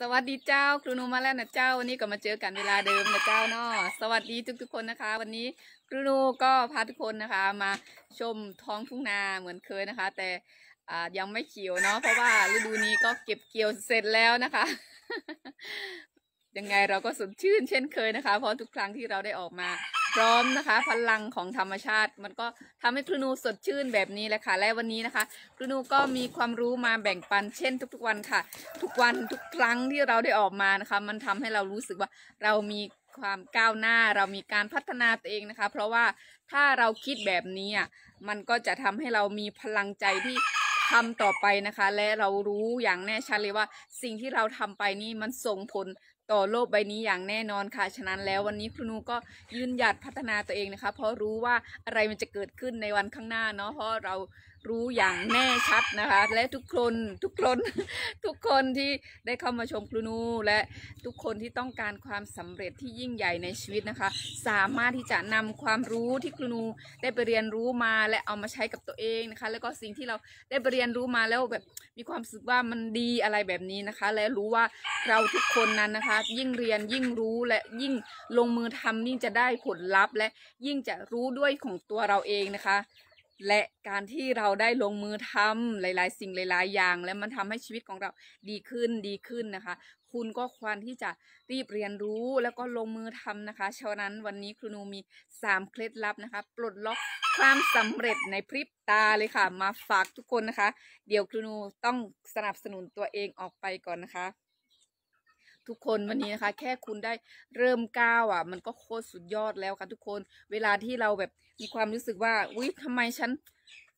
สวัสดีเจ้า ครูนู มาแล้วนะเจ้าวันนี้ก็มาเจอกันเวลาเดิมนะเจ้าเนาะสวัสดีทุกๆคนนะคะ วันนี้ครูนูก็พาทุกคนนะคะ มาชมท้องทุ่งนาเหมือนเคยนะคะ แต่ยังไม่เขียวเนาะเพราะว่าฤดูนี้ก็เก็บเกี่ยวเสร็จแล้วนะคะยังไงเราก็สดชื่นเช่นเคยนะคะ เพราะทุกครั้งที่เราได้ออกมาพร้อมนะคะพลังของธรรมชาติ มันก็ทำให้ครูนูสดชื่นแบบนี้แหละค่ะและวันนี้นะคะครูนูก็มีความรู้มาแบ่งปัน เช่น ทุกๆวันค่ะ ทุกวันทุกครั้งที่เราได้ออกมานะคะมันทำให้เรารู้สึกว่าเรามีความก้าวหน้าเรามีการพัฒนาตัวเองนะคะ เพราะว่าถ้าเราคิดแบบนี้อ่ะมันก็จะทำให้เรามีพลังใจที่ทำต่อไปนะคะ และเรารู้อย่างแน่ชัดเลยว่า สิ่งที่เราทำไปนี่มันส่งผลต่อโลกใบนี้อย่างแน่นอนค่ะ ฉะนั้นแล้ววันนี้ครูนูก็ยืนหยัดพัฒนาตัวเองนะคะ เพราะรู้ว่าอะไรมันจะเกิดขึ้นในวันข้างหน้าเนาะ เพราะเรารู้อย่างแน่ชัดนะคะและทุกคนทุกคน ทุกคนที่ได้เข้ามาชมครูนู และทุกคนที่ต้องการความสำเร็จที่ยิ่งใหญ่ในชีวิตนะคะ สามารถที่จะนำความรู้ที่ครูนูได้ไปเรียนรู้มาและเอามาใช้กับตัวเองนะคะ แล้วก็สิ่งที่เราได้ไปเรียนรู้มาแล้วแบบมีความรู้สึกว่ามันดีอะไรแบบนี้นะคะ และรู้ว่าเราทุกคนนั้นนะคะ ยิ่งเรียนยิ่งรู้และยิ่งลงมือทำยิ่งจะได้ผลลัพธ์ และยิ่งจะรู้ด้วยของตัวเราเองนะคะและการที่เราได้ลงมือทำหลายๆ สิ่งหลายๆอย่าง แล้วมันทำให้ชีวิตของเราดีขึ้นดีขึ้นนะคะ คุณก็ควรที่จะรีบเรียนรู้แล้วก็ลงมือทำนะคะฉะนั้นวันนี้ครูนูมี 3 เคล็ดลับนะคะปลดล็อกความสำเร็จในพริบตาเลยค่ะ มาฝากทุกคนนะคะ เดี๋ยวครูนูต้องสนับสนุนตัวเองออกไปก่อนนะคะทุกคนวันนี้นะคะแค่คุณได้เริ่มก้าวอ่ะ มันก็โคตรสุดยอดแล้วค่ะทุกคน เวลาที่เราแบบมีความรู้สึกว่าอุ้ยทำไมฉัน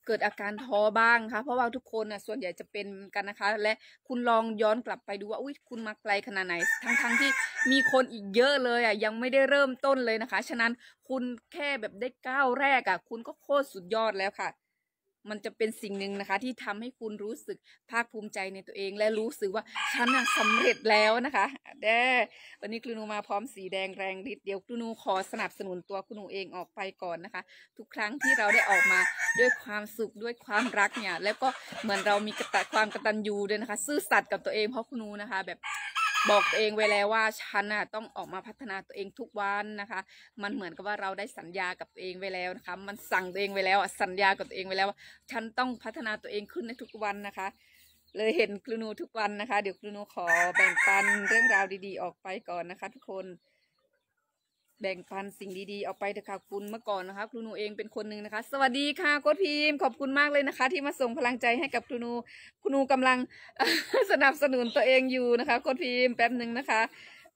เกิดอาการท้อบ้างคะเพราะว่าทุกคนนะส่วนใหญ่จะเป็นกันนะคะ และคุณลองย้อนกลับไปดูว่าอุ้ยคุณมาไกลขนาดไหน ทั้งๆทที่มีคนอีกเยอะเลยอ่ะ ยังไม่ได้เริ่มต้นเลยนะคะ ฉะนั้นคุณแค่แบบได้ก้าวแรกอ่ะ คุณก็โคตรสุดยอดแล้วค่ะมันจะเป็นสิ่งหนึ่งนะคะที่ทำให้คุณรู้สึกภาคภูมิใจในตัวเอง และรู้สึกว่าฉันสำเร็จแล้วนะคะเด้วันนี้ครูนูมาพร้อมสีแดงแรงฤทธิ์ เดี๋ยวครูนูขอสนับสนุนตัวครูนูเองออกไปก่อนนะคะ ทุกครั้งที่เราได้ออกมาด้วยความสุขด้วยความรักเนี่ย แล้วก็เหมือนเรามีกระตัความกระตันยูด้วยนะคะ ซื่อสัตย์กับตัวเองเพราะครูนูนะคะ แบบบอกตัวเองไว้แล้วว่า ฉันน่ะต้องออกมาพัฒนาตัวเองทุกวันนะคะ มันเหมือนกับว่าเราได้สัญญากับตัวเองไว้แล้วนะคะมันสั่งตัวเองไว้แล้วสัญญากับตัวเองไว้แล้วว่า ฉันต้องพัฒนาตัวเองขึ้นในทุกวันนะคะ เลยเห็นครูนูทุกวันนะคะ เดี๋ยวครูนูขอแบ่งปันเรื่องราวดี ๆออกไปก่อนนะคะ ทุกคนแบ่งปันสิ่งดีๆเอาไปเถอะค่ะคุณเมื่อก่อนนะคะครูนูเองเป็นคนหนึ่งนะคะ สวัสดีค่ะโค้ดพิมพ์ ขอบคุณมากเลยนะคะ ที่มาส่งพลังใจให้กับครูนูครูนูกำลังสนับสนุนตัวเองอยู่นะคะโค้ดพิมพ์แป๊บหนึ่งนะคะ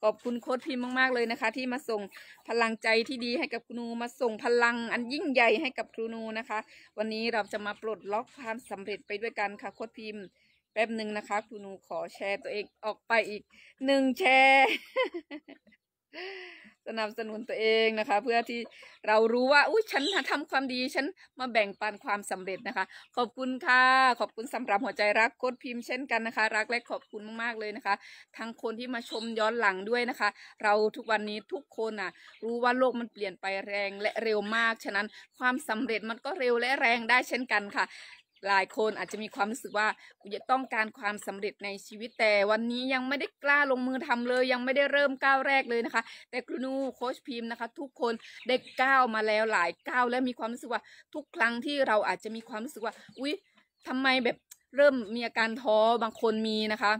ขอบคุณโค้ดพิมพ์มากๆเลยนะคะ ที่มาส่งพลังใจที่ดีให้กับครูนูมาส่งพลังอันยิ่งใหญ่ให้กับครูนูนะคะ วันนี้เราจะมาปลดล็อกความสำเร็จไปด้วยกันค่ะโค้ดพิมพ์แป๊บหนึ่งนะคะครูนูขอแชร์ตัวเองออกไปอีกหนึ่งแชร์สนับสนุนตัวเองนะคะ เพื่อที่เรารู้ว่าอุ้ยฉันทำความดี ฉันมาแบ่งปันความสำเร็จนะคะ ขอบคุณค่ะ ขอบคุณสำหรับหัวใจรักโคดพิมพ์เช่นกันนะคะ รักและขอบคุณมากๆเลยนะคะ ทั้งคนที่มาชมย้อนหลังด้วยนะคะ เราทุกวันนี้ทุกคนอ่ะ รู้ว่าโลกมันเปลี่ยนไปแรงและเร็วมาก ฉะนั้นความสำเร็จมันก็เร็วและแรงได้เช่นกันค่ะหลายคนอาจจะมีความรู้สึกว่ากูจะต้องการความสำเร็จในชีวิตแต่วันนี้ยังไม่ได้กล้าลงมือทำเลย ยังไม่ได้เริ่มก้าวแรกเลยนะคะ แต่ครูนูโคชพิมพ์นะคะ ทุกคนได้ก้าวมาแล้วหลายก้าวและมีความรู้สึกว่า ทุกครั้งที่เราอาจจะมีความรู้สึกว่าอุ๊ยทำไมแบบเริ่มมีอาการท้อบางคนมีนะคะ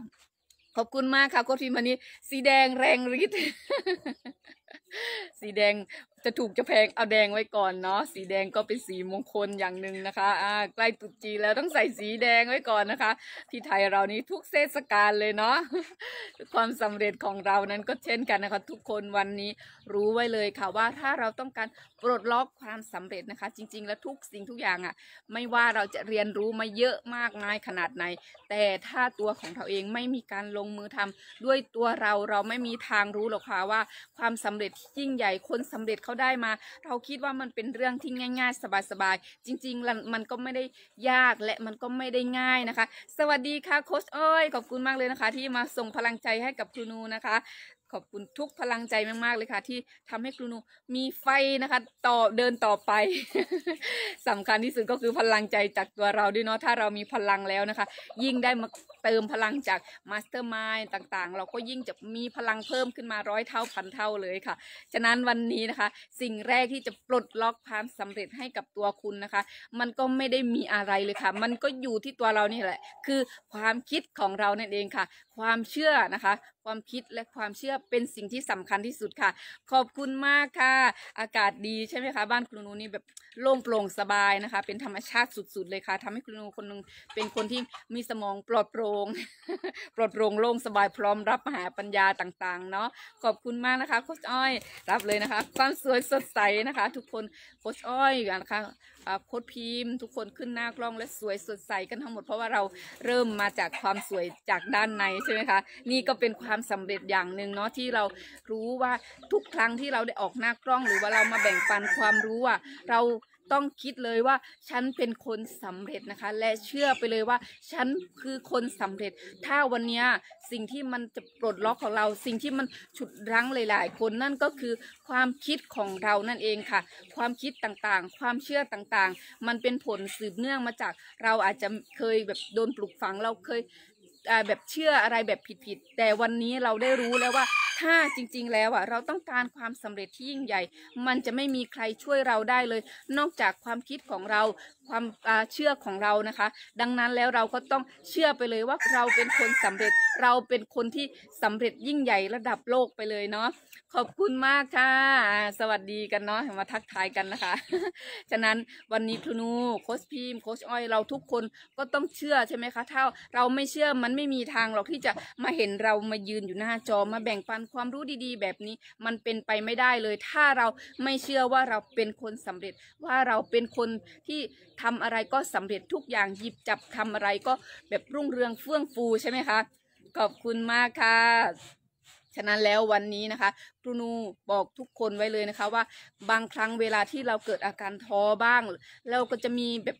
ขอบคุณมากค่ะโคชพิมพ์วันนี้สีแดงแรงฤทธิ์สีแดงจะถูกจะแพงเอาแดงไว้ก่อนเนาะสีแดงก็เป็นสีมงคลอย่างหนึ่งนะคะอ่าใกล้ตุจีแล้วต้องใส่สีแดงไว้ก่อนนะคะ ที่ไทยเรานี้ทุกเทศกาลเลยเนาะความสำเร็จของเรานั้นก็เช่นกันนะคะ ทุกคนวันนี้รู้ไว้เลยค่ะว่าถ้าเราต้องการปลดล็อกความสำเร็จนะคะ จริงๆ แล้วทุกสิ่งทุกอย่างอะ่ะ ไม่ว่าเราจะเรียนรู้มาเยอะมากมายขนาดไหนแต่ถ้าตัวของเราเองไม่มีการลงมือทำ ด้วยตัวเราเราไม่มีทางรู้หรอกค่ะว่าความสำเร็จยิ่งใหญ่คนสำเร็จเขาได้มา เราคิดว่ามันเป็นเรื่องที่ง่าย ๆ สบายๆจริงๆมันก็ไม่ได้ยากและมันก็ไม่ได้ง่ายนะคะ สวัสดีค่ะโค้ชเอ้ยขอบคุณมากเลยนะคะ ที่มาส่งพลังใจให้กับครูนูนะคะ ขอบคุณทุกพลังใจมากๆเลยค่ะ ที่ทำให้ครูนูมีไฟนะคะ ต่อเดินต่อไป สำคัญที่สุดก็คือพลังใจจากตัวเราด้วยเนาะถ้าเรามีพลังแล้วนะคะ ยิ่งได้มาเติมพลังจากมาสเตอร์มายต่างๆ เราก็ยิ่งจะมีพลังเพิ่มขึ้นมาร้อยเท่าพันเท่าเลยค่ะ ฉะนั้นวันนี้นะคะ สิ่งแรกที่จะปลดล็อกความสำเร็จให้กับตัวคุณนะคะ มันก็ไม่ได้มีอะไรเลยค่ะ มันก็อยู่ที่ตัวเรานี่แหละคือความคิดของเราเนี่ยเองค่ะ ความเชื่อนะคะ ความคิดและความเชื่อเป็นสิ่งที่สำคัญที่สุดค่ะ ขอบคุณมากค่ะอากาศดีใช่ไหมคะบ้านคุณนูนี่แบบโล่งโปร่งสบายนะคะ เป็นธรรมชาติสุดๆเลยค่ะทำให้คุณนูคนนึงเป็นคนที่มีสมองปลอดโปร่งงปลดโรงโล่งสบายพร้อม รับมหาปัญญาต่าง ๆ เนาะขอบคุณมากนะคะโคชอ้อยรับเลยนะคะความสวยสดใสนะคะ ทุกคนโคชอ้อยนะคะโคชพิมพ์ ทุกคนขึ้นหน้ากล้องและสวยสดใสกันทั้งหมดเพราะว่าเราเริ่มมาจากความสวยจากด้านในใช่ไหมคะนี่ก็เป็นความสำเร็จอย่างหนึ่งเนาะที่เรารู้ว่าทุกครั้งที่เราได้ออกหน้ากล้อง หรือว่าเรามาแบ่งปันความรู้อ่เราต้องคิดเลยว่าฉันเป็นคนสำเร็จนะคะและเชื่อไปเลยว่าฉันคือคนสำเร็จ ถ้าวันนี้สิ่งที่มันจะปลดล็อกของเราสิ่งที่มันฉุดรั้งหลาย ๆ คนนั่นก็คือความคิดของเรานั่นเองค่ะ ความคิดต่างๆ ความเชื่อต่างๆ มันเป็นผลสืบเนื่องมาจากเราอาจจะเคยแบบโดนปลุกฝังเราเคยแบบเชื่ออะไรแบบผิดๆแต่วันนี้เราได้รู้แล้วว่าถ้าจริงๆแล้วอะเราต้องการความสำเร็จที่ยิ่งใหญ่ มันจะไม่มีใครช่วยเราได้เลย นอกจากความคิดของเราความเชื่อของเรานะคะ ดังนั้นแล้วเราก็ต้องเชื่อไปเลยว่าเราเป็นคนสำเร็จเราเป็นคนที่สำเร็จยิ่งใหญ่ระดับโลกไปเลยเนาะขอบคุณมากค่ะ สวัสดีกันเนาะมาทักทายกันนะคะฉะนั้นวันนี้ครูนูโคชพิมโคชอ้อยเราทุกคนก็ต้องเชื่อใช่ไหมคะถ้าเราไม่เชื่อมันไม่มีทางหรอกที่จะมาเห็นเรามายืนอยู่หน้าจอมาแบ่งปันความรู้ดีๆ แบบนี้มันเป็นไปไม่ได้เลยถ้าเราไม่เชื่อว่าเราเป็นคนสำเร็จว่าเราเป็นคนที่ทำอะไรก็สำเร็จทุกอย่างหยิบจับทำอะไรก็แบบรุ่งเรืองเฟื่องฟูใช่ไหมคะขอบคุณมากค่ะ ฉะนั้นแล้ววันนี้นะคะครูนูบอกทุกคนไว้เลยนะคะ ว่าบางครั้งเวลาที่เราเกิดอาการท้อบ้าง เราก็จะมีแบบ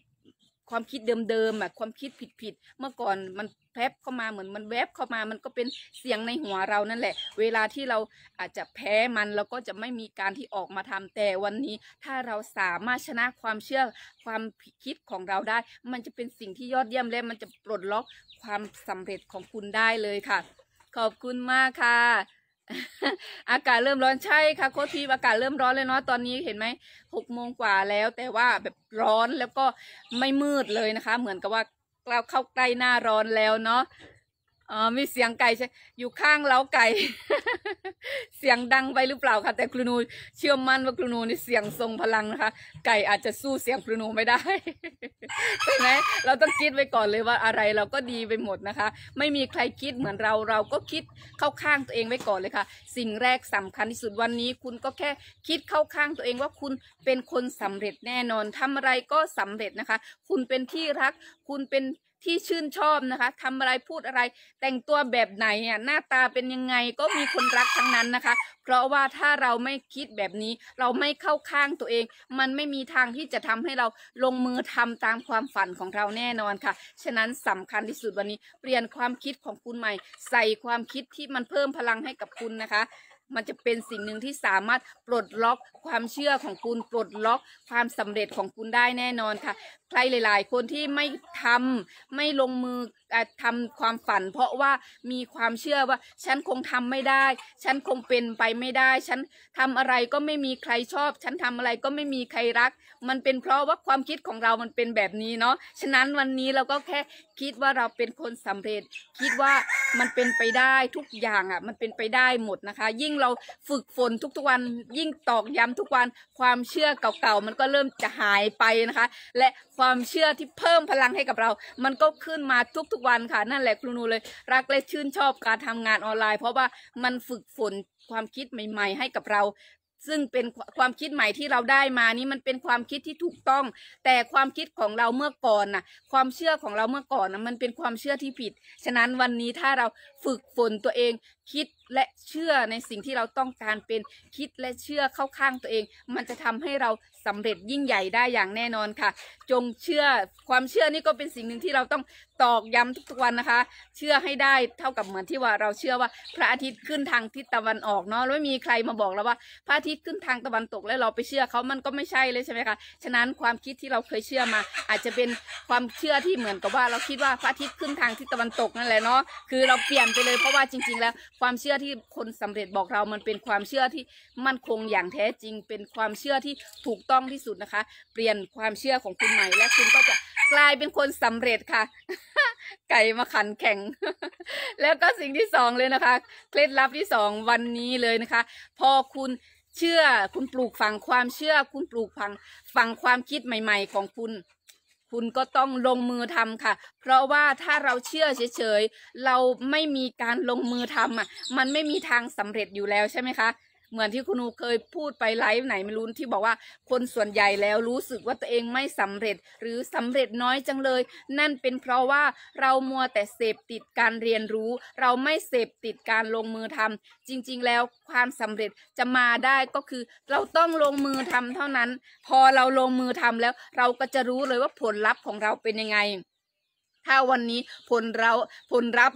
ความคิดเดิมๆอ่ะความคิดผิดๆเมื่อก่อนมันแพบเข้ามาเหมือนมันแวบเข้ามามันก็เป็นเสียงในหัวเรานั่นแหละ เวลาที่เราอาจจะแพ้มันเราก็จะไม่มีการที่ออกมาทำแต่วันนี้ ถ้าเราสามารถชนะความเชื่อความคิดของเราได้ มันจะเป็นสิ่งที่ยอดเยี่ยมและมันจะปลดล็อกความสำเร็จของคุณได้เลยค่ะ ขอบคุณมากค่ะอากาศเริ่มร้อนใช่ค่ะ โคทีอากาศเริ่มร้อนเลยเนาะตอนนี้เห็นไหมหกโมงกว่าแล้วแต่ว่าแบบร้อนแล้วก็ไม่มืดเลยนะคะ เหมือนกับว่าเราเข้าใกล้หน้าร้อนแล้วเนาะอ๋อมีเสียงไก่ใช่ อยู่ข้างเล้าไก่เสียงดังไปหรือเปล่าคะแต่ครูนูเชื่อมั่นว่าครูนูนี่เสียงทรงพลังนะคะไก่อาจจะสู้เสียงครูนูไม่ได้ใช่ไหมเราต้องคิดไว้ก่อนเลยว่าอะไรเราก็ดีไปหมดนะคะ ไม่มีใครคิดเหมือนเราเราก็คิดเข้าข้างตัวเองไว้ก่อนเลยค่ะ สิ่งแรกสำคัญที่สุดวันนี้ คุณก็แค่คิดเข้าข้างตัวเองว่าคุณเป็นคนสำเร็จแน่นอน ทำอะไรก็สำเร็จนะคะ คุณเป็นที่รักคุณเป็นที่ชื่นชอบนะคะ ทำอะไรพูดอะไร แต่งตัวแบบไหนเนี่ยหน้าตาเป็นยังไงก็มีคนรักทั้งนั้นนะคะ เพราะว่าถ้าเราไม่คิดแบบนี้ เราไม่เข้าข้างตัวเอง มันไม่มีทางที่จะทำให้เราลงมือทำตามความฝันของเราแน่นอนค่ะฉะนั้นสำคัญที่สุดวันนี้ เปลี่ยนความคิดของคุณใหม่ ใส่ความคิดที่มันเพิ่มพลังให้กับคุณนะคะมันจะเป็นสิ่งหนึ่งที่สามารถปลดล็อกความเชื่อของคุณปลดล็อกความสำเร็จของคุณได้แน่นอนค่ะ ใครหลาย ๆ คนที่ไม่ทำไม่ลงมือทำความฝัน เพราะว่ามีความเชื่อว่า ฉันคงทำไม่ได้ ฉันคงเป็นไปไม่ได้ ฉันทำอะไรก็ไม่มีใครชอบ ฉันทำอะไรก็ไม่มีใครรัก มันเป็นเพราะว่าความคิดของเรามันเป็นแบบนี้เนาะฉะนั้นวันนี้เราก็แค่คิดว่าเราเป็นคนสำเร็จ คิดว่ามันเป็นไปได้ทุกอย่างอะ่ะ มันเป็นไปได้หมดนะคะ ยิ่งเราฝึกฝนทุกๆวันยิ่งตอกย้ำทุกวัน ความเชื่อเก่าๆมันก็เริ่มจะหายไปนะคะ และความเชื่อที่เพิ่มพลังให้กับเรา มันก็ขึ้นมาทุกๆ วันค่ะนั่นแหละครูนูเลย รักและชื่นชอบการทำงานออนไลน์เพราะว่ามันฝึกฝนความคิดใหม่ ๆ ให้กับเรา ซึ่งเป็นความคิดใหม่ที่เราได้มานี่มันเป็นความคิดที่ถูกต้อง แต่ความคิดของเราเมื่อก่อนน่ะความเชื่อของเราเมื่อก่อนน่ะมันเป็นความเชื่อที่ผิดฉะนั้นวันนี้ถ้าเราฝึกฝนตัวเองคิดและเชื่อในสิ่งที่เราต้องการเป็นคิดและเชื่อเข้าข้างตัวเอง มันจะทำให้เราสำเร็จยิ่งใหญ่ได้อย่างแน่นอนค่ะจงเชื่อความเชื่อนี่ก็เป็นสิ่งหนึ่งที่เราต้องตอกย้ำทุกวันนะคะ เชื่อให้ได้เท่ากับเหมือนที่ว่าเราเชื่อว่าพระอาทิตย์ขึ้นทางทิศตะวันออกเนาะไม่มีใครมาบอกเราว่า พระอาทิตย์ขึ้นทางตะวันตกแล้วเราไปเชื่อเขามันก็ไม่ใช่เลยใช่ไหมคะฉะนั้นความคิดที่เราเคยเชื่อมา อาจจะเป็นความเชื่อที่เหมือนกับว่า เราคิดว่าพระอาทิตย์ขึ้นทางทิศตะวันตกนั่นแหละเนาะคือเราเปลี่ยนไปเลยเพราะว่าจริง ๆแล้วความเชื่อที่คนสำเร็จบอกเรามันเป็นความเชื่อที่มั่นคงอย่างแท้จริงเป็นความเชื่อที่ถูกต้องที่สุดนะคะ เปลี่ยนความเชื่อของคุณใหม่ และคุณก็จะกลายเป็นคนสำเร็จค่ะ ไก่มาขันแข่งแล้วก็สิ่งที่สองเลยนะคะเคล็ดลับที่สองวันนี้เลยนะคะ พอคุณเชื่อคุณปลูกฝังความเชื่อคุณปลูกฝังฝังความคิดใหม่ๆของคุณคุณก็ต้องลงมือทำค่ะ เพราะว่าถ้าเราเชื่อเฉยๆ เราไม่มีการลงมือทำอ่ะ มันไม่มีทางสำเร็จอยู่แล้วใช่ไหมคะเหมือนที่คุณนูเคยพูดไปไลฟ์ไหนไม่รู้ที่บอกว่าคนส่วนใหญ่แล้วรู้สึกว่าตัวเองไม่สำเร็จหรือสำเร็จน้อยจังเลย นั่นเป็นเพราะว่าเรามัวแต่เสพติดการเรียนรู้ เราไม่เสพติดการลงมือทำ จริงๆแล้วความสำเร็จจะมาได้ก็คือเราต้องลงมือทำเท่านั้น พอเราลงมือทำแล้วเราก็จะรู้เลยว่าผลลัพธ์ของเราเป็นยังไงถ้าวันนี้ผลเราผลรับ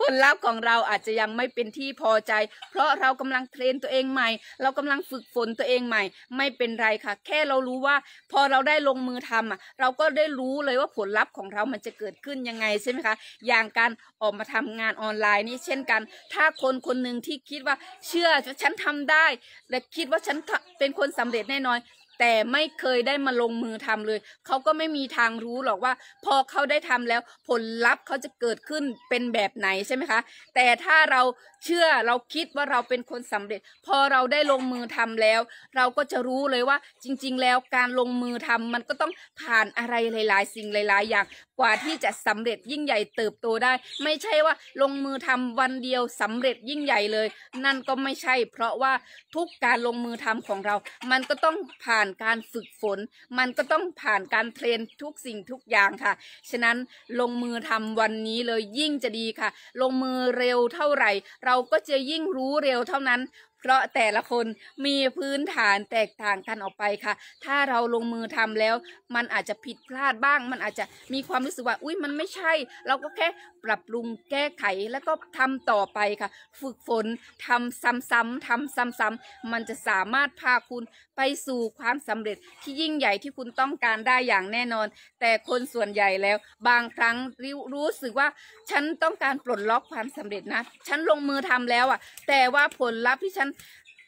ผลลัพธ์ของเราอาจจะยังไม่เป็นที่พอใจ เพราะเรากำลังเทรนตัวเองใหม่ เรากำลังฝึกฝนตัวเองใหม่ไม่เป็นไร ค่ะแค่เรารู้ว่าพอเราได้ลงมือทำอ่ะ เราก็ได้รู้เลยว่าผลลัพธ์ของเรามันจะเกิดขึ้นยังไงใช่ไหมคะ อย่างการออกมาทำงานออนไลน์นี่เช่นกัน ถ้าคนคนหนึ่งที่คิดว่าเชื่อฉันทำได้ และคิดว่าฉันเป็นคนสำเร็จแน่นอนแต่ไม่เคยได้มาลงมือทำเลย เขาก็ไม่มีทางรู้หรอกว่า พอเขาได้ทำแล้วผลลัพธ์เขาจะเกิดขึ้นเป็นแบบไหนใช่ไหมคะ แต่ถ้าเราเชื่อเราคิดว่าเราเป็นคนสำเร็จ พอเราได้ลงมือทำแล้ว เราก็จะรู้เลยว่าจริงๆแล้วการลงมือทำมันก็ต้องผ่านอะไรหลายๆสิ่งหลายๆอย่างกว่าที่จะสำเร็จยิ่งใหญ่เติบโตได้ ไม่ใช่ว่าลงมือทำวันเดียวสำเร็จยิ่งใหญ่เลย นั่นก็ไม่ใช่ เพราะว่าทุกการลงมือทำของเรา มันก็ต้องผ่านการฝึกฝนมันก็ต้องผ่านการเทรนทุกสิ่งทุกอย่างค่ะฉะนั้นลงมือทำวันนี้เลยยิ่งจะดีค่ะ ลงมือเร็วเท่าไหร่ เราก็จะยิ่งรู้เร็วเท่านั้น เพราะแต่ละคนมีพื้นฐานแตกต่างกันออกไปค่ะ ถ้าเราลงมือทำแล้ว มันอาจจะผิดพลาดบ้าง มันอาจจะมีความรู้สึกว่าอุ้ยมันไม่ใช่ เราก็แค่ปรับปรุงแก้ไขแล้วก็ทำต่อไปค่ะ ฝึกฝนทำซ้ำๆ ทำซ้ำๆ มันจะสามารถพาคุณไปสู่ความสำเร็จที่ยิ่งใหญ่ที่คุณต้องการได้อย่างแน่นอน แต่คนส่วนใหญ่แล้ว บางครั้งรรู้สึกว่า ฉันต้องการปลดล็อกความสำเร็จนะ ฉันลงมือทำแล้วอะ่ะ แต่ว่าผลลัพธ์ที่ฉัน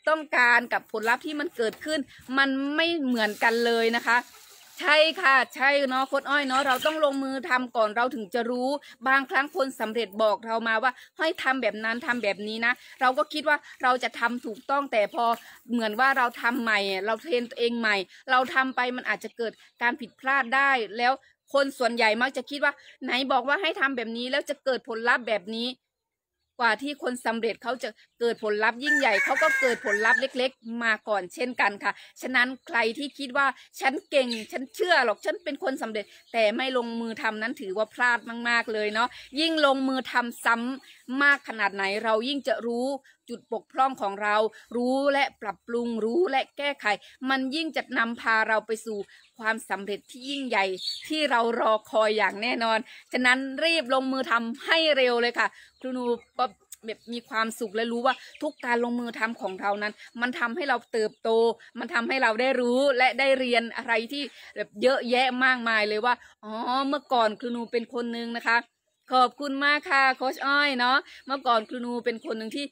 ต้องการกับผลลัพธ์ที่มันเกิดขึ้น มันไม่เหมือนกันเลยนะคะใช่ค่ะ ใช่เนาะคนอ้อยเนาะเราต้องลงมือทำก่อนเราถึงจะรู้บางครั้งคนสำเร็จบอกเรามาว่าให้ทำแบบนั้นทำแบบนี้นะเราก็คิดว่าเราจะทำถูกต้องแต่พอเหมือนว่าเราทำใหม่ เราเทรนตัวเองใหม่ เราทำไปมันอาจจะเกิดการผิดพลาดได้ แล้วคนส่วนใหญ่มักจะคิดว่าไหนบอกว่าให้ทำแบบนี้แล้วจะเกิดผลลัพธ์แบบนี้กว่าที่คนสำเร็จเขาจะเกิดผลลัพธ์ยิ่งใหญ่เขาก็เกิดผลลัพธ์เล็ก ๆ มาก่อนเช่นกันค่ะ ฉะนั้นใครที่คิดว่าฉันเก่งฉันเชื่อหรอกฉันเป็นคนสำเร็จแต่ไม่ลงมือทำนั้นถือว่าพลาดมาก ๆเลยเนาะยิ่งลงมือทำซ้ำมากขนาดไหน เรายิ่งจะรู้จุดปกพร่องของเรารู้และปรับปรุงรู้และแก้ไข มันยิ่งจะนำพาเราไปสู่ ความสำเร็จที่ยิ่งใหญ่ที่เรารอคอยอย่างแน่นอน ฉะนั้นรีบลงมือทำให้เร็วเลยค่ะครูนูป๊แบบมีความสุขและรู้ว่าทุกการลงมือทำของเรานั้น มันทำให้เราเติบโต มันทำให้เราได้รู้และได้เรียนอะไรที่แบบเยอะแยะมากมายเลยว่า อ๋อเมื่อก่อนครูนูเป็นคนนึงนะคะ ขอบคุณมากค่ะโคชอ้อยเนาะเมื่อก่อนครูนูเป็นคนหนึ่งที่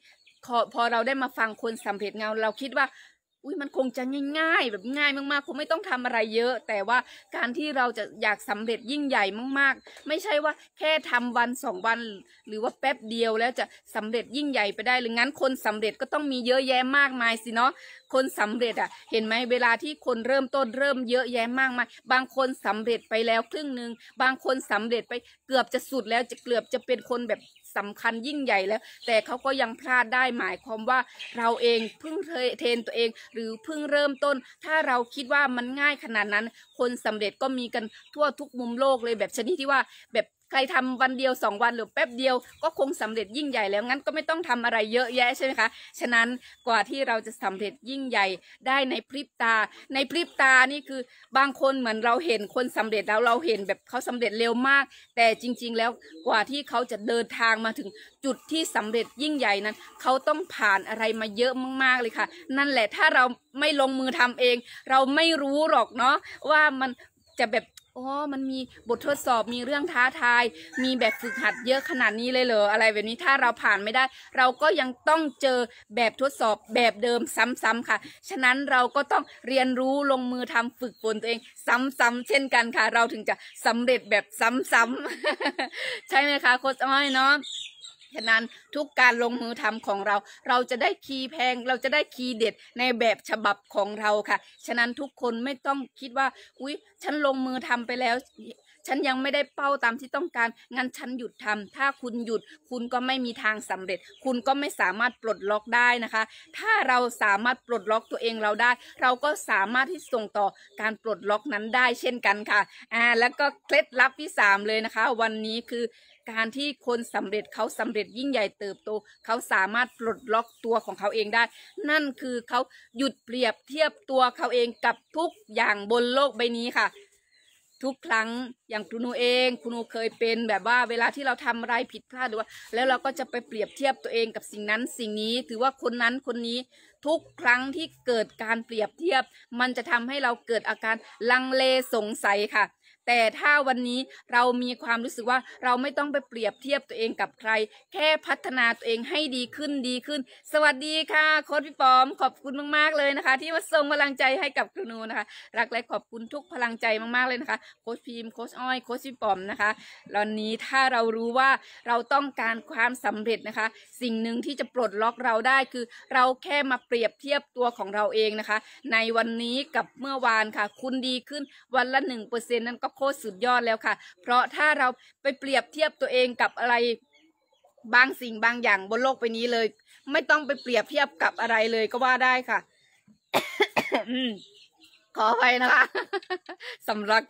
พอพอเราได้มาฟังคนสำเร็จเงาเราคิดว่า อุ้ยมันคงจะง่ายๆแบบง่ายมากๆ คงไม่ต้องทำอะไรเยอะ แต่ว่าการที่เราจะอยากสำเร็จยิ่งใหญ่มากๆ ไม่ใช่ว่าแค่ทำวันสองวัน หรือว่าแป๊บเดียวแล้วจะสำเร็จยิ่งใหญ่ไปได้ หรืองั้นคนสำเร็จก็ต้องมีเยอะแยะมากมายสิเนาะคนสำเร็จอะ่ะเห็นไหมเวลาที่คนเริ่มต้นเริ่มเยอะแยะมากมายบางคนสำเร็จไปแล้วครึ่งหนึ่งบางคนสำเร็จไปเกือบจะสุดแล้วจะเกือบจะเป็นคนแบบสำคัญยิ่งใหญ่แล้ว แต่เขาก็ยังพลาดได้หมายความว่าเราเองเพิ่งเทรนตัวเอง หรือเพิ่งเริ่มต้นถ้าเราคิดว่ามันง่ายขนาดนั้น คนสำเร็จก็มีกันทั่วทุกมุมโลกเลยแบบชนิดที่ว่าแบบใครทำวันเดียว 2 วันหรือแป๊บเดียวก็คงสำเร็จยิ่งใหญ่แล้วงั้นก็ไม่ต้องทำอะไรเยอะแยะใช่ไหมคะ ฉะนั้นกว่าที่เราจะสำเร็จยิ่งใหญ่ได้ในพริบตา ในพริบตานี่คือบางคนเหมือนเราเห็นคนสำเร็จแล้วเราเห็นแบบเขาสำเร็จเร็วมาก แต่จริง ๆ แล้วกว่าที่เขาจะเดินทางมาถึงจุดที่สำเร็จยิ่งใหญ่นั้นเขาต้องผ่านอะไรมาเยอะมากๆเลยค่ะ นั่นแหละถ้าเราไม่ลงมือทำเอง เราไม่รู้หรอกเนาะว่ามันจะแบบโอ้มันมีบททดสอบมีเรื่องท้าทาย มีแบบฝึกหัดเยอะขนาดนี้เลยเหรอ อะไรแบบนี้ ถ้าเราผ่านไม่ได้ เราก็ยังต้องเจอแบบทดสอบแบบเดิมซ้ำๆค่ะ ฉะนั้นเราก็ต้องเรียนรู้ลงมือทำฝึกฝนตัวเองซ้ำๆเช่นกันค่ะ เราถึงจะสำเร็จแบบซ้ำๆใช่ไหมคะโค้ชอ้อยเนาะฉะนั้นทุกการลงมือทำของเรา เราจะได้คีย์แพงเราจะได้คีย์เด็ดในแบบฉบับของเราค่ะ ฉะนั้นทุกคนไม่ต้องคิดว่าอุ๊ยฉันลงมือทำไปแล้ว ฉันยังไม่ได้เป้าตามที่ต้องการงั้นฉันหยุดทำ ถ้าคุณหยุดคุณก็ไม่มีทางสำเร็จ คุณก็ไม่สามารถปลดล็อกได้นะคะ ถ้าเราสามารถปลดล็อกตัวเองเราได้ เราก็สามารถที่ส่งต่อการปลดล็อกนั้นได้เช่นกันค่ะอ่าแล้วก็เคล็ดลับที่3เลยนะคะ วันนี้คือการที่คนสำเร็จเขาสำเร็จยิ่งใหญ่เติบโตเขาสามารถปลดล็อกตัวของเขาเองได้ นั่นคือเขาหยุดเปรียบเทียบตัวเขาเองกับทุกอย่างบนโลกใบนี้ค่ะทุกครั้งอย่างคุณนูเอง คุณนูเคยเป็นแบบว่าเวลาที่เราทำอะไรผิดพลาดหรือว่าแล้วเราก็จะไปเปรียบเทียบตัวเองกับสิ่งนั้นสิ่งนี้ถือว่าคนนั้นคนนี้ทุกครั้งที่เกิดการเปรียบเทียบ มันจะทำให้เราเกิดอาการลังเลสงสัยค่ะแต่ถ้าวันนี้เรามีความรู้สึกว่าเราไม่ต้องไปเปรียบเทียบตัวเองกับใคร แค่พัฒนาตัวเองให้ดีขึ้นดีขึ้น สวัสดีค่ะโค้ชพี่ปอมขอบคุณมาก ๆเลยนะคะ ที่มาส่งพลังใจให้กับครูนูนะคะรักและขอบคุณทุกพลังใจมาก ๆเลยนะคะโค้ชพิมโค้ชอ้อยโค้ชพี่ปอมนะคะตอนนี้ถ้าเรารู้ว่าเราต้องการความสำเร็จนะคะ สิ่งหนึ่งที่จะปลดล็อกเราได้คือเราแค่มาเปรียบเทียบตัวของเราเองนะคะ ในวันนี้กับเมื่อวานค่ะ คุณดีขึ้นวันละหนั่นก็โคตรสุดยอดแล้วค่ะ เพราะถ้าเราไปเปรียบเทียบตัวเองกับอะไรบางสิ่งบางอย่างบนโลกไปนี้เลย ไม่ต้องไปเปรียบเทียบกับอะไรเลยก็ว่าได้ค่ะ ขอไปนะคะสำรัก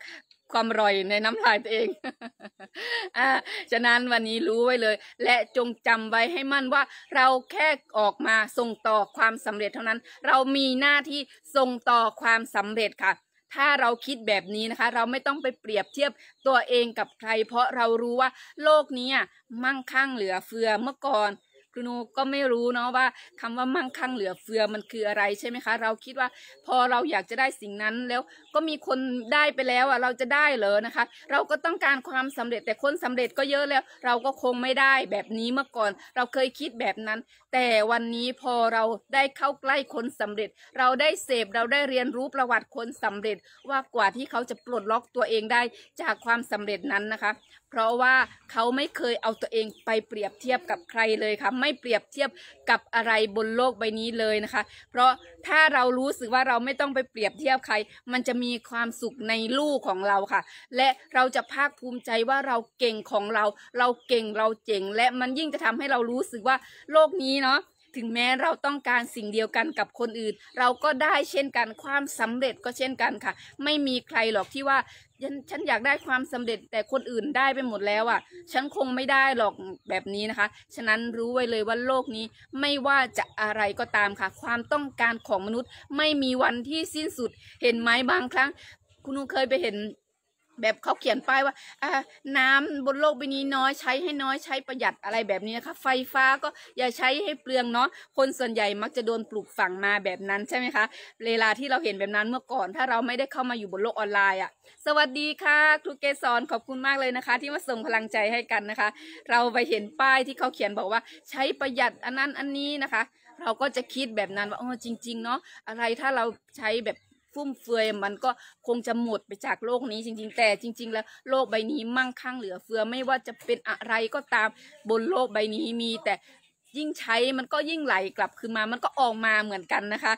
ความร่อยในน้ำลายตัวเองอ่าฉะนั้นวันนี้รู้ไว้เลย และจงจำไว้ให้มั่นว่า เราแค่ออกมาส่งต่อความสำเร็จเท่านั้น เรามีหน้าที่ส่งต่อความสำเร็จค่ะถ้าเราคิดแบบนี้นะคะ เราไม่ต้องไปเปรียบเทียบตัวเองกับใคร เพราะเรารู้ว่าโลกนี้มั่งคั่งเหลือเฟือเมื่อก่อนครูนูก็ไม่รู้เนาะว่า คำว่ามั่งคั่งเหลือเฟือมันคืออะไรใช่ไหมคะ เราคิดว่าพอเราอยากจะได้สิ่งนั้นแล้วก็มีคนได้ไปแล้วอ่ะเราจะได้เหรอนะคะ เราก็ต้องการความสำเร็จแต่คนสำเร็จก็เยอะแล้วเราก็คงไม่ได้แบบนี้เมื่อก่อนเราเคยคิดแบบนั้นแต่วันนี้พอเราได้เข้าใกล้คนสำเร็จ เราได้เสพเราได้เรียนรู้ประวัติคนสำเร็จว่ากว่าที่เขาจะปลดล็อกตัวเองได้จากความสำเร็จนั้นนะคะ เพราะว่าเขาไม่เคยเอาตัวเองไปเปรียบเทียบกับใครเลยค่ะไม่เปรียบเทียบกับอะไรบนโลกใบนี้เลยนะคะ เพราะถ้าเรารู้สึกว่าเราไม่ต้องไปเปรียบเทียบใคร มันจะมีความสุขในลูกของเราค่ะ และเราจะภาคภูมิใจว่าเราเก่งของเรา เราเก่งเราเจ๋งและมันยิ่งจะทำให้เรารู้สึกว่าโลกนี้นาะถึงแม้เราต้องการสิ่งเดียวกันกับคนอื่น เราก็ได้เช่นกัน ความสำเร็จก็เช่นกันค่ะ ไม่มีใครหรอกที่ว่า ฉัน อยากได้ความสำเร็จแต่คนอื่นได้ไปหมดแล้วอ่ะฉันคงไม่ได้หรอกแบบนี้นะคะ ฉะนั้นรู้ไว้เลยว่าโลกนี้ไม่ว่าจะอะไรก็ตามค่ะ ความต้องการของมนุษย์ ไม่มีวันที่สิ้นสุดเห็นไหมบางครั้ง คุณคูเคยไปเห็นแบบเขาเขียนป้ายว่าอาน้ำบนโลกใบนี้น้อยใช้ให้น้อยใช้ประหยัดอะไรแบบนี้นะคะ ไฟฟ้าก็อย่าใช้ให้เปลืองเนาะ คนส่วนใหญ่มักจะโดนปลูกฝังมาแบบนั้นใช่ไหมคะ เวลาที่เราเห็นแบบนั้นเมื่อก่อน ถ้าเราไม่ได้เข้ามาอยู่บนโลกออนไลน์อะ่ะ สวัสดีค่ะครูเกสอนขอบคุณมากเลยนะคะ ที่มาส่งพลังใจให้กันนะคะ เราไปเห็นป้ายที่เขาเขียนบอกว่า ใช้ประหยัดอันนั้นอันนี้นะคะ เราก็จะคิดแบบนั้นว่าออจริง ๆ เนาะอะไรถ้าเราใช้แบบฟุ่มเฟือยมันก็คงจะหมดไปจากโลกนี้จริงๆ แต่จริงๆ แล้วโลกใบนี้มั่งคั่งเหลือเฟือไม่ว่าจะเป็นอะไรก็ตามบนโลกใบนี้มีแต่ยิ่งใช้มันก็ยิ่งไหลกลับคืนมามันก็ออกมาเหมือนกันนะคะ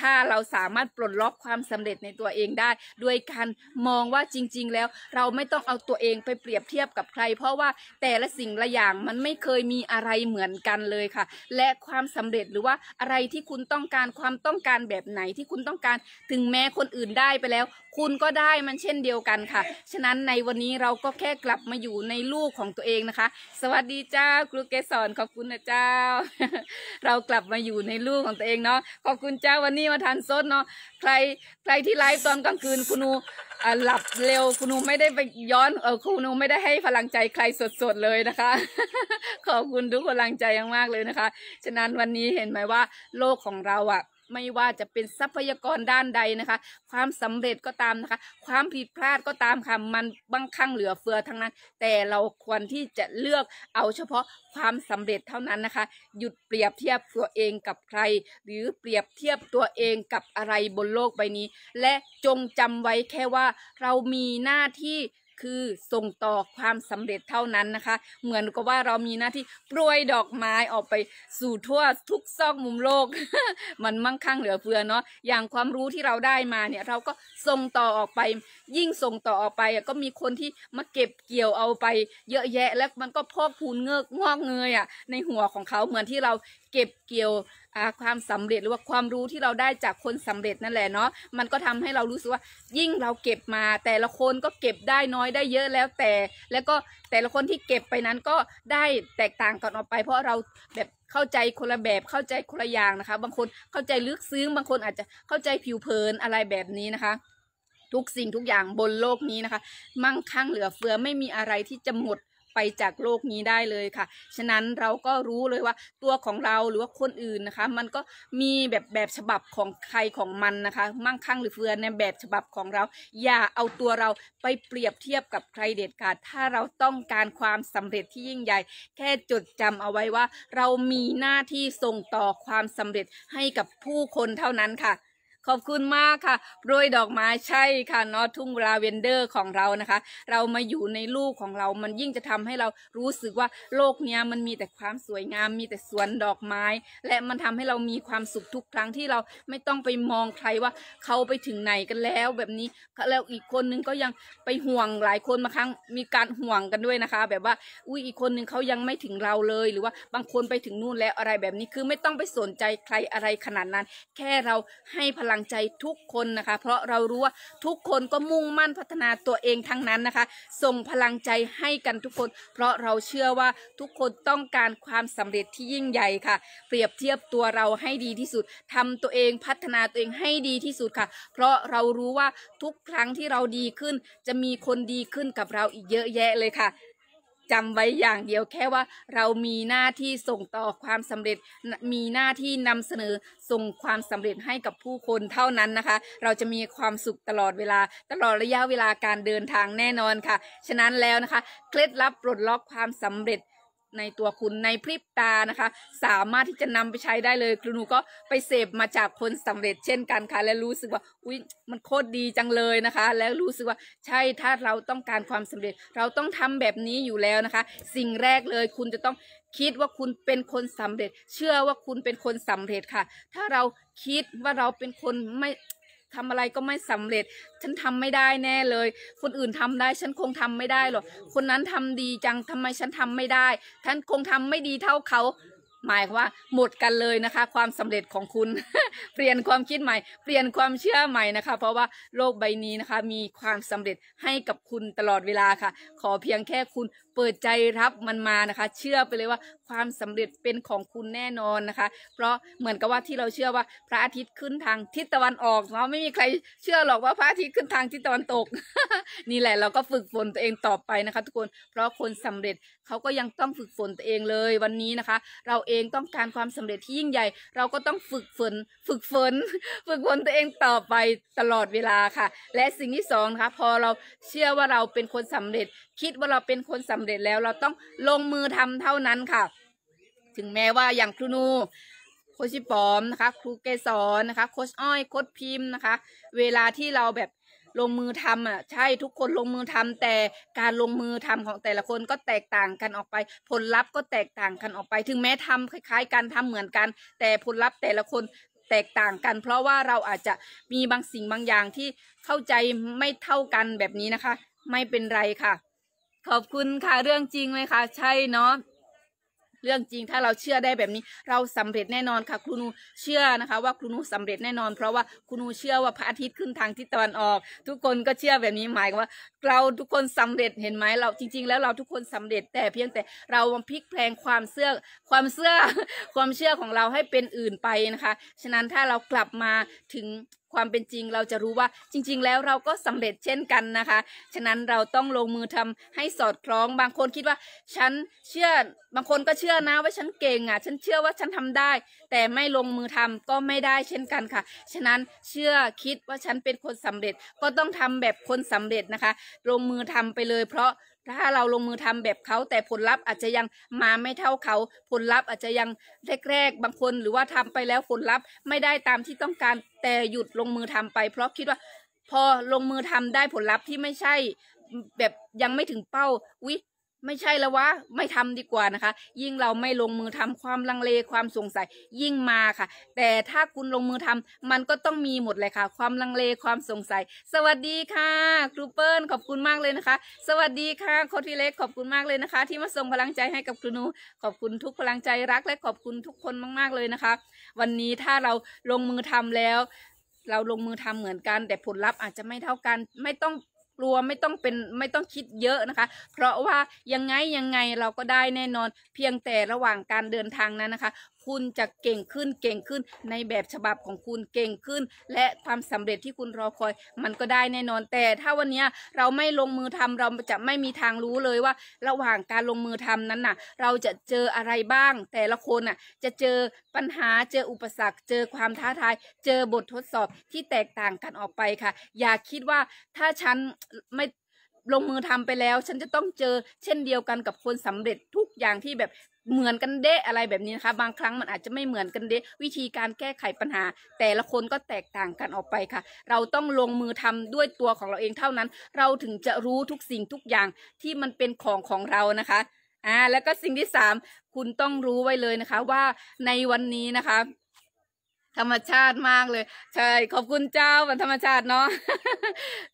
ถ้าเราสามารถปลดล็อกความสำเร็จในตัวเองได้ ด้วยการมองว่าจริงๆ แล้วเราไม่ต้องเอาตัวเองไปเปรียบเทียบกับใคร เพราะว่าแต่ละสิ่งละอย่างมันไม่เคยมีอะไรเหมือนกันเลยค่ะ และความสำเร็จหรือว่าอะไรที่คุณต้องการความต้องการแบบไหนที่คุณต้องการถึงแม้คนอื่นได้ไปแล้วคุณก็ได้มันเช่นเดียวกันค่ะ ฉะนั้นในวันนี้เราก็แค่กลับมาอยู่ในลูกของตัวเองนะคะ สวัสดีเจ้าครูเกสอนขอบคุณนะเจ้า เรากลับมาอยู่ในลูกของตัวเองเนาะ ขอบคุณเจ้าวันนี้มาทานซดเนาะ ใครใครที่ไลฟ์ตอนกลางคืนคุณูหลับเร็วคุณูไม่ได้ไปย้อนเออคุณูไม่ได้ให้พลังใจใครสดๆเลยนะคะ ขอบคุณทุกพลังใจมากเลยนะคะ ฉะนั้นวันนี้เห็นไหมว่าโลกของเราอะ่ะไม่ว่าจะเป็นทรัพยากรด้านใดนะคะ ความสำเร็จก็ตามนะคะ ความผิดพลาดก็ตามค่ะมันบางครั้งเหลือเฟือทั้งนั้น แต่เราควรที่จะเลือกเอาเฉพาะความสำเร็จเท่านั้นนะคะ หยุดเปรียบเทียบตัวเองกับใคร หรือเปรียบเทียบตัวเองกับอะไรบนโลกใบนี้ และจงจำไว้แค่ว่าเรามีหน้าที่คือส่งต่อความสำเร็จเท่านั้นนะคะ เหมือนกับว่าเรามีหน้าที่โปรยดอกไม้ออกไป สู่ทั่วทุกซอกมุมโลก มันมั่งคั่งเหลือเฟือเนาะอย่างความรู้ที่เราได้มา เนี่ยเราก็ส่งต่อออกไป ยิ่งส่งต่อออกไปก็มีคนที่มาเก็บเกี่ยวเอาไป เยอะแยะแล้วมันก็พอกพูนเงือกงอกเงยอ่ะในหัวของเขาเหมือนที่เราเก็บเกี่ยวความสำเร็จหรือว่าความรู้ที่เราได้จากคนสำเร็จนั่นแหละเนาะ มันก็ทำให้เรารู้สึกว่า ยิ่งเราเก็บมา แต่ละคนก็เก็บได้น้อยได้เยอะแล้วแต่ แล้วก็แต่ละคนที่เก็บไปนั้นก็ได้แตกต่างกันออกไป เพราะเราแบบเข้าใจคนละแบบเข้าใจคนละอย่างนะคะ บางคนเข้าใจลึกซึ้งบางคนอาจจะเข้าใจผิวเผินอะไรแบบนี้นะคะ ทุกสิ่งทุกอย่างบนโลกนี้นะคะมั่งคั่งเหลือเฟือไม่มีอะไรที่จะหมดไปจากโลกนี้ได้เลยค่ะ ฉะนั้นเราก็รู้เลยว่าตัวของเราหรือว่าคนอื่นนะคะ มันก็มีแบบแบบฉบับของใครของมันนะคะ มั่งคั่งหรือเฟือนในแบบฉบับของเรา อย่าเอาตัวเราไปเปรียบเทียบกับใครเด็ดขาด ถ้าเราต้องการความสำเร็จที่ยิ่งใหญ่ แค่จดจำเอาไว้ว่า เรามีหน้าที่ส่งต่อความสำเร็จให้กับผู้คนเท่านั้นค่ะขอบคุณมากค่ะโรยดอกไม้ใช่ค่ะนอทุ่งลาเวนเดอร์ของเรานะคะ เรามาอยู่ในลูกของเรามันยิ่งจะทำให้เรารู้สึกว่าโลกเนี้ยมันมีแต่ความสวยงาม มีแต่สวนดอกไม้ และมันทำให้เรามีความสุขทุกครั้งที่เราไม่ต้องไปมองใครว่าเขาไปถึงไหนกันแล้ว แบบนี้แล้วอีกคนนึงก็ยังไปห่วงหลายคนมาครั้งมีการห่วงกันด้วยนะคะ แบบว่าอุ้ยอีกคนนึงเขายังไม่ถึงเราเลยหรือว่าบางคนไปถึงนู่นแล้วอะไรแบบนี้คือไม่ต้องไปสนใจใครอะไรขนาดนั้น แค่เราให้พลลังใจทุกคนนะคะ เพราะเรารู้ว่าทุกคนก็มุ่งมั่นพัฒนาตัวเองทั้งนั้นนะคะ ส่งพลังใจให้กันทุกคน เพราะเราเชื่อว่าทุกคนต้องการความสำเร็จที่ยิ่งใหญ่ค่ะ เปรียบเทียบตัวเราให้ดีที่สุด ทำตัวเองพัฒนาตัวเองให้ดีที่สุดค่ะ เพราะเรารู้ว่าทุกครั้งที่เราดีขึ้น จะมีคนดีขึ้นกับเราอีกเยอะแยะเลยค่ะจำไว้อย่างเดียวแค่ว่า เรามีหน้าที่ส่งต่อความสำเร็จ มีหน้าที่นำเสนอส่งความสำเร็จให้กับผู้คนเท่านั้นนะคะ เราจะมีความสุขตลอดเวลา ตลอดระยะเวลาการเดินทางแน่นอนค่ะฉะนั้นแล้วนะคะเคล็ดลับปลดล็อกความสำเร็จในตัวคุณในพริบตานะคะ สามารถที่จะนำไปใช้ได้เลยครูหนูก็ไปเสพมาจากคนสำเร็จเช่นกันค่ะและรู้สึกว่า อุ้ยมันโคตรดีจังเลยนะคะ แล้วรู้สึกว่าใช่ถ้าเราต้องการความสำเร็จเราต้องทำแบบนี้อยู่แล้วนะคะ สิ่งแรกเลยคุณจะต้องคิดว่าคุณเป็นคนสำเร็จ เชื่อว่าคุณเป็นคนสำเร็จค่ะ ถ้าเราคิดว่าเราเป็นคนไม่ทำอะไรก็ไม่สำเร็จ ฉันทำไม่ได้แน่เลย คนอื่นทำได้ ฉันคงทำไม่ได้หรอก คนนั้นทำดีจังทำไมฉันทำไม่ได้ฉันคงทำไม่ดีเท่าเขา หมายว่าหมดกันเลยนะคะความสำเร็จของคุณ เปลี่ยนความคิดใหม่ เปลี่ยนความเชื่อใหม่นะคะ เพราะว่าโลกใบนี้นะคะ มีความสำเร็จให้กับคุณตลอดเวลาค่ะ ขอเพียงแค่คุณเปิดใจรับมันมานะคะเชื่อไปเลยว่าความสำเร็จเป็นของคุณแน่นอนนะคะ เพราะเหมือนกับว่าที่เราเชื่อว่า พระอาทิตย์ขึ้นทางทิศตะวันออกเนาะไม่มีใครเชื่อหรอกว่าพระอาทิตย์ขึ้นทางทิศตะวันตก นี่แหละเราก็ฝึกฝนตัวเองต่อไปนะคะ ทุกคน เพราะคนสำเร็จเขาก็ยังต้องฝึกฝนตัวเองเลย วันนี้นะคะ เราเองต้องการความสำเร็จที่ยิ่งใหญ่ เราก็ต้องฝึกฝนฝึกฝน ฝึกฝนตัวเองต่อไปตลอดเวลาค่ะ และสิ่งที่สองนะคะพอเราเชื่อว่าเราเป็นคนสำเร็จคิดว่าเราเป็นคนสำเร็จแล้วเราต้องลงมือทำเท่านั้นค่ะ ถึงแม้ว่าอย่างครูนูโคชิปอมนะคะ ครูเกสอนนะคะ โคชอ้อยโคชพิมพ์นะคะ เวลาที่เราแบบลงมือทำอ่ะ ใช่ทุกคนลงมือทำ แต่การลงมือทำของแต่ละคนก็แตกต่างกันออกไป ผลลัพธ์ก็แตกต่างกันออกไป ถึงแม้ทำคล้ายๆกันทำเหมือนกัน แต่ผลลัพธ์แต่ละคนแตกต่างกัน เพราะว่าเราอาจจะมีบางสิ่งบางอย่างที่เข้าใจไม่เท่ากันแบบนี้นะคะ ไม่เป็นไรค่ะขอบคุณค่ะ เรื่องจริงไหมคะใช่เนาะเรื่องจริงถ้าเราเชื่อได้แบบนี้ เราสำเร็จแน่นอนค่ะครูนูเชื่อนะคะ ว่าครูนูสำเร็จแน่นอนเพราะว่าครูนูเชื่อว่าพระอาทิตย์ขึ้นทางทิศตะวันออก ทุกคนก็เชื่อแบบนี้หมายว่า เราทุกคนสำเร็จเห็นไหมเราจริงๆแล้วเราทุกคนสำเร็จแต่เพียงแต่เราพลิกแปลงความเชื่อความเชื่อความเชื่อของเราให้เป็นอื่นไปนะคะ ฉะนั้นถ้าเรากลับมาถึงความเป็นจริงเราจะรู้ว่าจริงๆแล้วเราก็สำเร็จเช่นกันนะคะ ฉะนั้นเราต้องลงมือทำให้สอดคล้องบางคนคิดว่าฉันเชื่อบางคนก็เชื่อนะว่าฉันเก่งอ่ะ ฉันเชื่อว่าฉันทำได้ แต่ไม่ลงมือทำก็ไม่ได้เช่นกันค่ะ ฉะนั้นเชื่อคิดว่าฉันเป็นคนสำเร็จก็ต้องทำแบบคนสำเร็จนะคะลงมือทำไปเลย เพราะถ้าเราลงมือทำแบบเขาแต่ผลลัพธ์อาจจะยังมาไม่เท่าเขาผลลัพธ์อาจจะยังแรกๆบางคนหรือว่าทำไปแล้วผลลัพธ์ไม่ได้ตามที่ต้องการแต่หยุดลงมือทำไป เพราะคิดว่าพอลงมือทำได้ผลลัพธ์ที่ไม่ใช่แบบยังไม่ถึงเป้าวิไม่ใช่แล้ววะไม่ทำดีกว่านะคะ ยิ่งเราไม่ลงมือทำความลังเลความสงสัยยิ่งมาค่ะ แต่ถ้าคุณลงมือทำ มันก็ต้องมีหมดเลยค่ะ ความลังเลความสงสัย สวัสดีค่ะครูเปิลขอบคุณมากเลยนะคะ สวัสดีค่ะโคทิีเล็กขอบคุณมากเลยนะคะ ที่มาส่งพลังใจให้กับครูนูขอบคุณทุกพลังใจรัก และขอบคุณทุกคนมากๆเลยนะคะ วันนี้ถ้าเราลงมือทำแล้ว เราลงมือทำเหมือนกัน แต่ผลลัพธ์อาจจะไม่เท่ากัน ไม่ต้องลัวไม่ต้องเป็นไม่ต้องคิดเยอะนะคะ เพราะว่ายังไงยังไงเราก็ได้แน่นอนเพียงแต่ระหว่างการเดินทางนั้นนะคะคุณจะเก่งขึ้น เก่งขึ้นในแบบฉบับของคุณเก่งขึ้น และความสำเร็จที่คุณรอคอย มันก็ได้แน่นอนแต่ถ้าวันนี้เราไม่ลงมือทำเราจะไม่มีทางรู้เลยว่า ระหว่างการลงมือทำนั้นน่ะ เราจะเจออะไรบ้างแต่ละคนน่ะจะเจอปัญหาเจออุปสรรค เจอความท้าทาย เจอบททดสอบที่แตกต่างกันออกไปค่ะอย่าคิดว่าถ้าฉันไม่ลงมือทำไปแล้ว ฉันจะต้องเจอเช่นเดียวกันกับคนสำเร็จทุกอย่างที่แบบเหมือนกันเดะอะไรแบบนี้นะคะบางครั้งมันอาจจะไม่เหมือนกันเดะวิธีการแก้ไขปัญหา แต่ละคนก็แตกต่างกันออกไปค่ะ เราต้องลงมือทำด้วยตัวของเราเองเท่านั้น เราถึงจะรู้ทุกสิ่งทุกอย่างที่มันเป็นของของเรานะคะอ่าแล้วก็สิ่งที่สามคุณต้องรู้ไว้เลยนะคะ ว่าในวันนี้นะคะธรรมชาติมากเลย ใช่ ขอบคุณเจ้าวันธรรมชาติเนาะ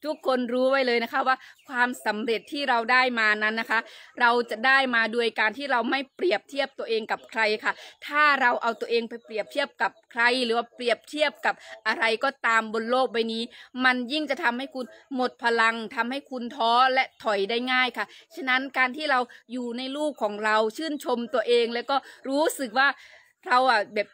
ทุกคนรู้ไว้เลยนะคะว่าความสำเร็จที่เราได้มานั้นนะคะ เราจะได้มาโดยการที่เราไม่เปรียบเทียบตัวเองกับใครค่ะ ถ้าเราเอาตัวเองไปเปรียบเทียบกับใคร หรือว่าเปรียบเทียบกับอะไรก็ตามบนโลกใบนี้ มันยิ่งจะทำให้คุณหมดพลังทำให้คุณท้อและถอยได้ง่ายค่ะฉะนั้นการที่เราอยู่ในลูกของเราชื่นชมตัวเองแล้วก็รู้สึกว่าเราอ่ะแบบ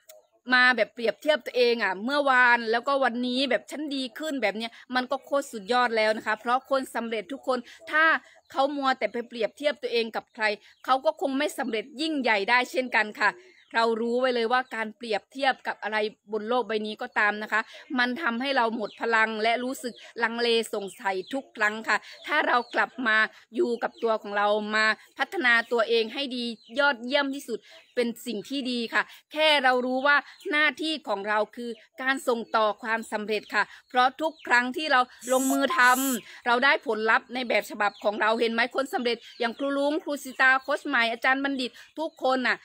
มาแบบเปรียบเทียบตัวเองอะ่ะ เมื่อวานแล้วก็วันนี้แบบฉันดีขึ้นแบบเนี้ยมันก็โคตรสุดยอดแล้วนะคะ เพราะคนสำเร็จทุกคนถ้าเขามัวแต่ไปเปรียบเทียบตัวเองกับใคร เขาก็คงไม่สำเร็จยิ่งใหญ่ได้เช่นกันค่ะเรารู้ไว้เลยว่าการเปรียบเทียบกับอะไรบนโลกใบนี้ก็ตามนะคะ มันทำให้เราหมดพลังและรู้สึกลังเลสงสัยทุกครั้งค่ะ ถ้าเรากลับมาอยู่กับตัวของเรา มาพัฒนาตัวเองให้ดียอดเยี่ยมที่สุดเป็นสิ่งที่ดีค่ะ แค่เรารู้ว่าหน้าที่ของเราคือการส่งต่อความสำเร็จค่ะ เพราะทุกครั้งที่เราลงมือทำ เราได้ผลลัพธ์ในแบบฉบับของเราเห็นไหมคนสำเร็จอย่างครูลุงครูสิตาโค้ชใหม่อาจารย์บัณฑิตทุกคนน่ะ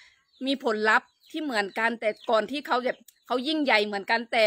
มีผลลัพธ์ที่เหมือนกันแต่ก่อนที่เขาแบบเขายิ่งใหญ่เหมือนกันแต่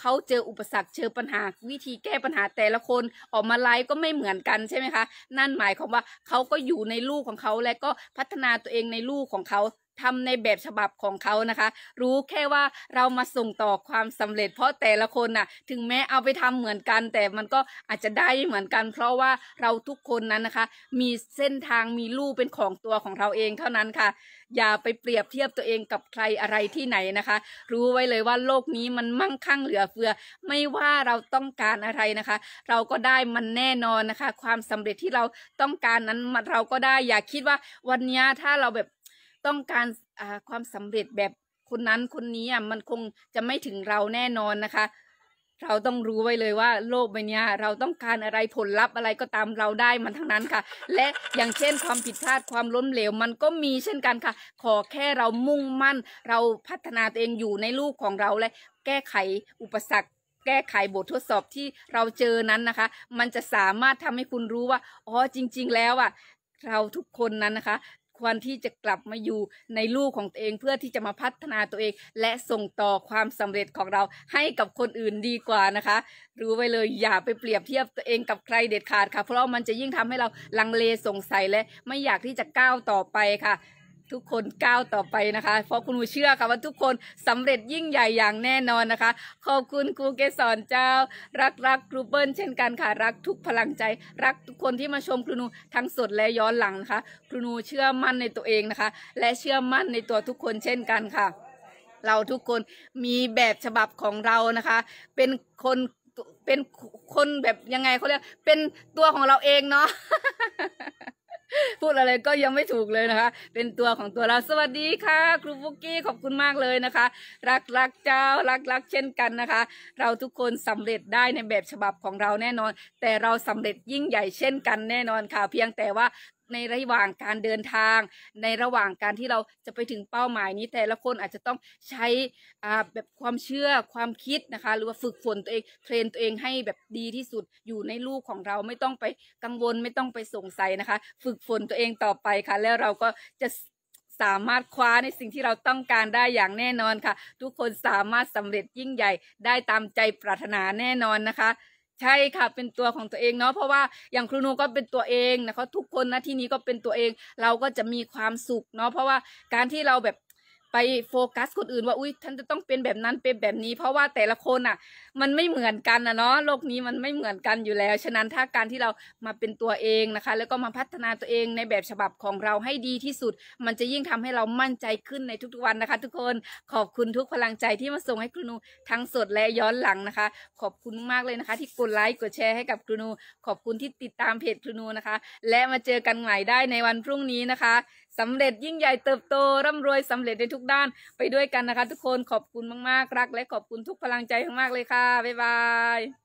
เขาเจออุปสรรคเจอปัญหาวิธีแก้ปัญหาแต่ละคนออกมาไลฟ์ก็ไม่เหมือนกันใช่ไหมคะนั่นหมายความว่าเขาก็อยู่ในลูกของเขาและก็พัฒนาตัวเองในลูกของเขาทำในแบบฉบับของเขานะคะ รู้แค่ว่าเรามาส่งต่อความสำเร็จ เพราะแต่ละคนน่ะ ถึงแม้เอาไปทำเหมือนกันแต่มันก็อาจจะได้เหมือนกัน เพราะว่าเราทุกคนนั้นนะคะ มีเส้นทางมีลู่เป็นของตัวของเราเองเท่านั้นค่ะอย่าไปเปรียบเทียบตัวเองกับใครอะไรที่ไหนนะคะ รู้ไว้เลยว่าโลกนี้มันมั่งคั่งเหลือเฟือ ไม่ว่าเราต้องการอะไรนะคะ เราก็ได้มันแน่นอนนะคะ ความสำเร็จที่เราต้องการนั้นเราก็ได้ อย่าคิดว่าวันนี้ถ้าเราแบบต้องการความสำเร็จแบบคนนั้นคนนี้มันคงจะไม่ถึงเราแน่นอนนะคะ เราต้องรู้ไว้เลยว่า โลกใบนี้เราต้องการอะไรผลลัพธ์อะไรก็ตามเราได้มันทั้งนั้นค่ะ และอย่างเช่น ความผิดพลาดความล้มเหลว มันก็มีเช่นกันค่ะ ขอแค่เรามุ่งมั่น เราพัฒนาตัวเองอยู่ในลูกของเรา และ แก้ไขอุปสรรค แก้ไขบททดสอบที่เราเจอนั้นนะคะ มันจะสามารถทำให้คุณรู้ว่าอ๋อจริงๆแล้วอ่ะเราทุกคนนั้นนะคะควรที่จะกลับมาอยู่ในลูกของตัวเองเพื่อที่จะมาพัฒนาตัวเอง และส่งต่อความสำเร็จของเราให้กับคนอื่นดีกว่านะคะรู้ไว้เลยอย่าไปเปรียบเทียบตัวเองกับใครเด็ดขาดค่ะ เพราะมันจะยิ่งทำให้เราลังเลสงสัยและไม่อยากที่จะก้าวต่อไปค่ะทุกคนก้าวต่อไปนะคะเพราะคุณครูเชื่อค่ะว่าทุกคนสำเร็จยิ่งใหญ่อย่างแน่นอนนะคะ ขอบคุณครูเกสรเจ้า รักรักครูเบิ้ลเช่นกันค่ะรักทุกพลังใจ รักทุกคนที่มาชมครูนูทั้งสดและย้อนหลังนะคะครูนูเชื่อมั่นในตัวเองนะคะ และเชื่อมั่นในตัวทุกคนเช่นกันค่ะ เราทุกคนมีแบบฉบับของเรานะคะ เป็นคนเป็นคนแบบยังไงเขาเรียกเป็นตัวของเราเองเนาะพูดอะไรก็ยังไม่ถูกเลยนะคะ เป็นตัวของตัวเรา สวัสดีค่ะ ครูฟุกกี้ ขอบคุณมากเลยนะคะ รักรักเจ้ารักรักเช่นกันนะคะ เราทุกคนสำเร็จได้ในแบบฉบับของเราแน่นอน แต่เราสำเร็จยิ่งใหญ่เช่นกัน แน่นอนค่ะเพียงแต่ว่าในระหว่างการเดินทาง ในระหว่างการที่เราจะไปถึงเป้าหมายนี้แต่ละคนอาจจะต้องใช้แบบความเชื่อความคิดนะคะ หรือว่าฝึกฝนตัวเองเทรนตัวเองให้แบบดีที่สุดอยู่ในลูกของเราไม่ต้องไปกังวลไม่ต้องไปสงสัยนะคะ ฝึกฝนตัวเองต่อไปค่ะ แล้วเราก็จะสามารถคว้าในสิ่งที่เราต้องการได้อย่างแน่นอนค่ะ ทุกคนสามารถสำเร็จยิ่งใหญ่ได้ตามใจปรารถนาแน่นอนนะคะใช่ค่ะ เป็นตัวของตัวเองเนาะเพราะว่าอย่างครูนูก็เป็นตัวเองนะเขาทุกคนนะที่นี้ก็เป็นตัวเองเราก็จะมีความสุขเนาะเพราะว่าการที่เราแบบไปโฟกัสคนอื่นว่าอุ้ยท่านจะต้องเป็นแบบนั้นเป็นแบบนี้ เพราะว่าแต่ละคนอ่ะ มันไม่เหมือนกันนะเนาะโลกนี้มันไม่เหมือนกันอยู่แล้วฉะนั้นถ้าการที่เรามาเป็นตัวเองนะคะ แล้วก็มาพัฒนาตัวเองในแบบฉบับของเราให้ดีที่สุด มันจะยิ่งทำให้เรามั่นใจขึ้นในทุกๆวันนะคะ ทุกคนขอบคุณทุกพลังใจที่มาส่งให้ครูนูทั้งสดและย้อนหลังนะคะ ขอบคุณมากเลยนะคะ ที่กดไลค์กดแชร์ให้กับครูนูขอบคุณที่ติดตามเพจครูนูนะคะ และมาเจอกันใหม่ได้ในวันพรุ่งนี้นะคะสำเร็จยิ่งใหญ่เติบโตร่ำรวยสำเร็จในทุกด้านไปด้วยกันนะคะทุกคนขอบคุณมากๆ รักและขอบคุณทุกพลังใจมากๆเลยค่ะ บ๊ายบาย